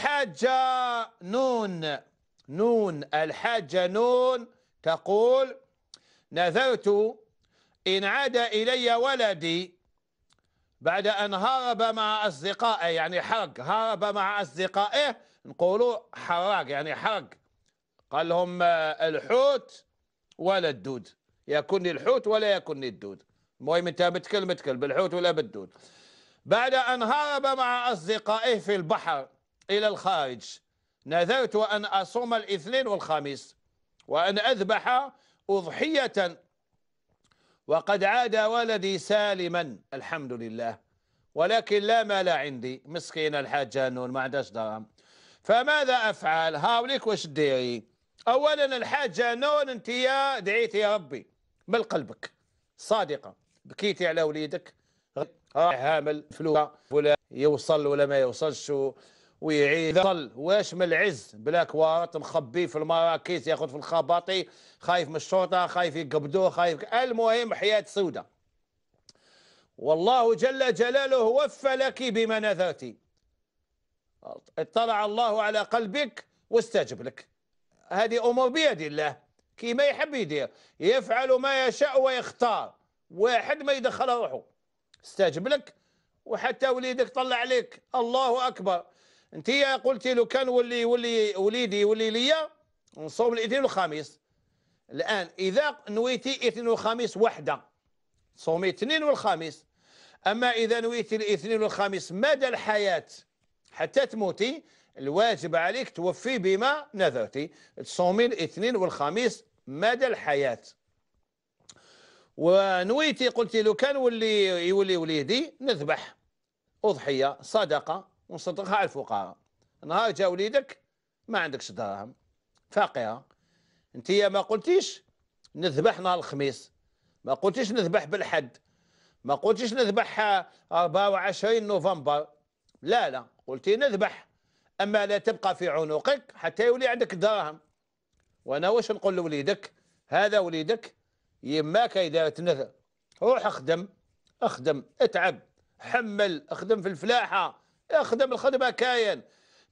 الحاجة نون نون الحاجة نون تقول نذرت إن عاد إلي ولدي بعد أن هرب مع أصدقائه يعني حرق هرب مع أصدقائه نقولوا حراق يعني حرق قال لهم آه، الحوت ولا الدود يكون الحوت ولا يكون الدود المهم أنت متكل متكل بالحوت ولا بالدود بعد أن هرب مع أصدقائه في البحر إلى الخارج نذرت أن أصوم الاثنين والخميس وأن أذبح أضحية وقد عاد ولدي سالما الحمد لله ولكن لا مال عندي مسكين الحاج نون ما عندهاش درهم فماذا أفعل هاوليك واش ديري أولا الحاجة نون أنت يا دعيتي يا ربي من قلبك صادقة بكيتي على وليدك حامل فلوس ولا يوصل ولا ما يوصلش ويعيد ظل واش من العز بلا كوارت مخبي في المراكز ياخذ في الخباطي خايف من الشرطه خايف يقبدوه خايف المهم حياه سودة والله جل جلاله وفى لك بما نذرتي اطلع الله على قلبك واستجب لك هذه امور بيد الله كيما يحب يدير يفعل ما يشاء ويختار واحد ما يدخل روحه استجب لك وحتى وليدك طلع عليك الله اكبر انت قلتي لو كان ولي ولي وليدي ولي ليا نصوم الاثنين والخميس الان اذا نويتي الاثنين والخميس وحده صومي الاثنين والخميس اما اذا نويتي الاثنين والخميس مدى الحياه حتى تموتي الواجب عليك توفي بما نذرتي تصومي الاثنين والخميس مدى الحياه ونويتي قلتي لو كان ولي يولي وليدي نذبح اضحيه صدقه ونصدقها على الفقراء نهار جا وليدك ما عندكش دراهم فاقره انت ما قلتيش نذبح نهار الخميس ما قلتيش نذبح بالحد ما قلتيش نذبح 24 نوفمبر لا لا قلتي نذبح اما لا تبقى في عنقك حتى يولي عندك دراهم وانا واش نقول لوليدك هذا وليدك يماك اداره نذر روح اخدم اخدم اتعب حمل اخدم في الفلاحه اخدم الخدمه كاين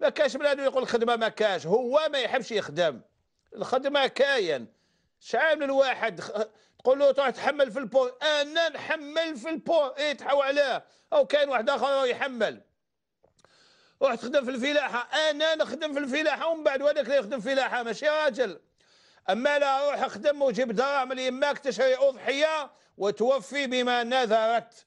ما كاش بلادو يقول الخدمه ما كاش هو ما يحبش يخدم الخدمه كاين شعامل الواحد تقول له تروح تحمل في البو انا نحمل في البو ايه تحاو عليه او كاين واحد اخر يحمل روح تخدم في الفلاحه انا نخدم في الفلاحه ومن بعد هذاك اللي يخدم في الفلاحه ماشي راجل اما لا روح اخدم وجيب دراهم ليماك تشري اضحيه وتوفي بما نذرت